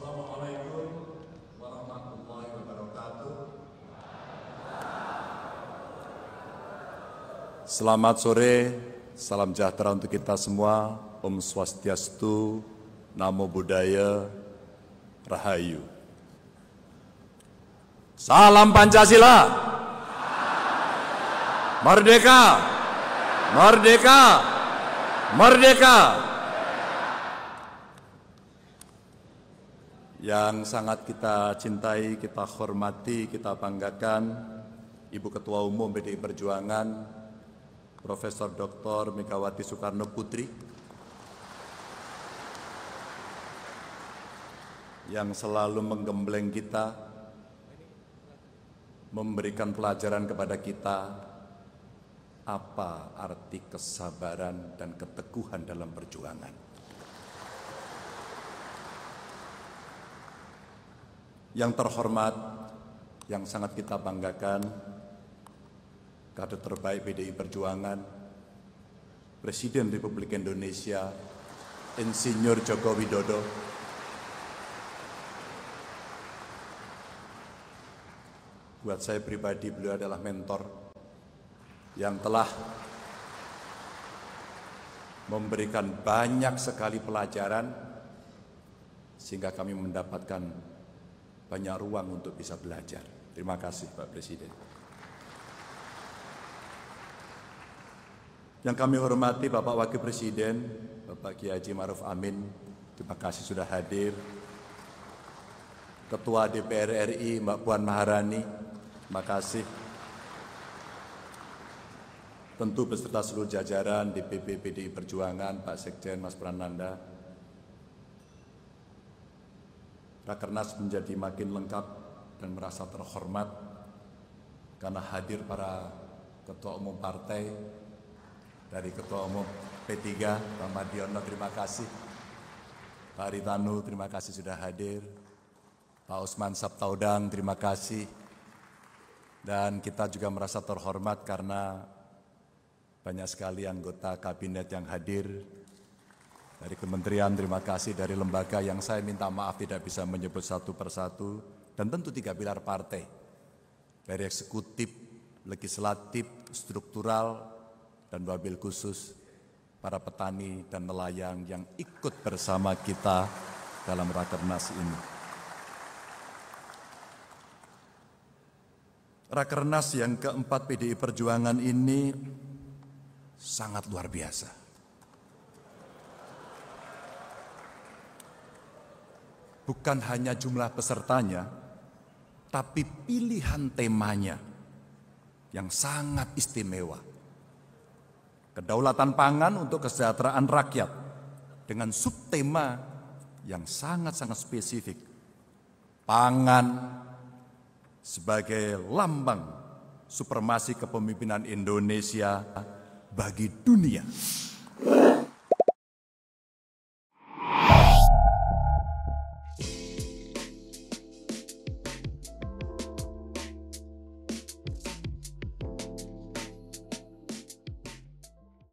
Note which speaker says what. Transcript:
Speaker 1: Assalamualaikum warahmatullahi wabarakatuh. Selamat sore, salam sejahtera untuk kita semua. Om Swastiastu, Namo Buddhaya, Rahayu. Salam Pancasila. Merdeka. Merdeka. Merdeka. Merdeka. yang sangat kita cintai, kita hormati, kita banggakan, Ibu Ketua Umum PDI Perjuangan, Profesor Dr. Megawati Soekarno Putri, yang selalu menggembleng kita, memberikan pelajaran kepada kita apa arti kesabaran dan keteguhan dalam perjuangan. Yang terhormat, yang sangat kita banggakan, kader terbaik PDI Perjuangan, Presiden Republik Indonesia, Insinyur Joko Widodo, buat saya pribadi beliau adalah mentor yang telah memberikan banyak sekali pelajaran sehingga kami mendapatkan banyak ruang untuk bisa belajar. Terima kasih Pak Presiden. Yang kami hormati Bapak Wakil Presiden, Bapak Kiai Haji Maruf Amin, terima kasih sudah hadir. Ketua DPR RI Mbak Puan Maharani, terima kasih. Tentu beserta seluruh jajaran DPP PDI Perjuangan, Pak Sekjen Mas Prananda, Rakernas menjadi makin lengkap dan merasa terhormat karena hadir para ketua umum partai dari ketua umum P3 Pak Madiono terima kasih Pak Ritanu terima kasih sudah hadir Pak Usman Sabtaudang terima kasih dan kita juga merasa terhormat karena banyak sekali anggota kabinet yang hadir dari kementerian, terima kasih dari lembaga yang saya minta maaf tidak bisa menyebut satu persatu, dan tentu tiga pilar partai, dari eksekutif, legislatif, struktural, dan wabil khusus, para petani dan nelayan yang ikut bersama kita dalam Rakernas ini. Rakernas yang keempat PDI Perjuangan ini sangat luar biasa. bukan hanya jumlah pesertanya, tapi pilihan temanya yang sangat istimewa. Kedaulatan pangan untuk kesejahteraan rakyat dengan subtema yang sangat-sangat spesifik. Pangan sebagai lambang supremasi kepemimpinan Indonesia bagi dunia.